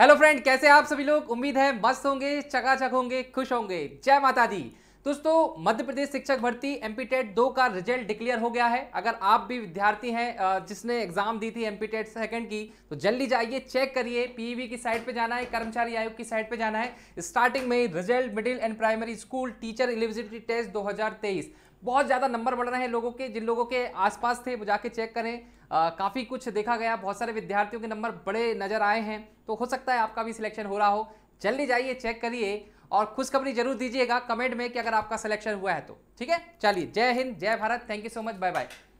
hello friend कैसे आप सभी लोग उम्मीद है मस्त होंगे चकाचक होंगे खुश होंगे जय माता दी दोस्तों मध्य प्रदेश शिक्षक भर्ती एमपीटेट दो का रिजल्ट डिक्लेयर हो गया है अगर आप भी विद्यार्थी हैं जिसने एग्जाम दी थी एमपीटेट सेकंड की तो जल्दी जाइए चेक करिए पीईवी e की साइट पे जाना है कर्मचारी आयोग की साइट पे जाना है स्टार्टिंग में result middle and primary school teacher eligibility test तेईस बहुत ज़्यादा नंबर बढ़ रहे हैं लोगों के जिन लोगों के आसपास थे वो जाके चेक करें काफ़ी कुछ देखा गया बहुत सारे विद्यार्थियों के नंबर बड़े नज़र आए हैं तो हो सकता है आपका भी सिलेक्शन हो रहा हो जल्दी जाइए चेक करिए और खुशखबरी जरूर दीजिएगा कमेंट में कि अगर आपका सिलेक्शन हुआ है तो ठीक है चलिए जय हिंद जय Bharat thank you so much bye bye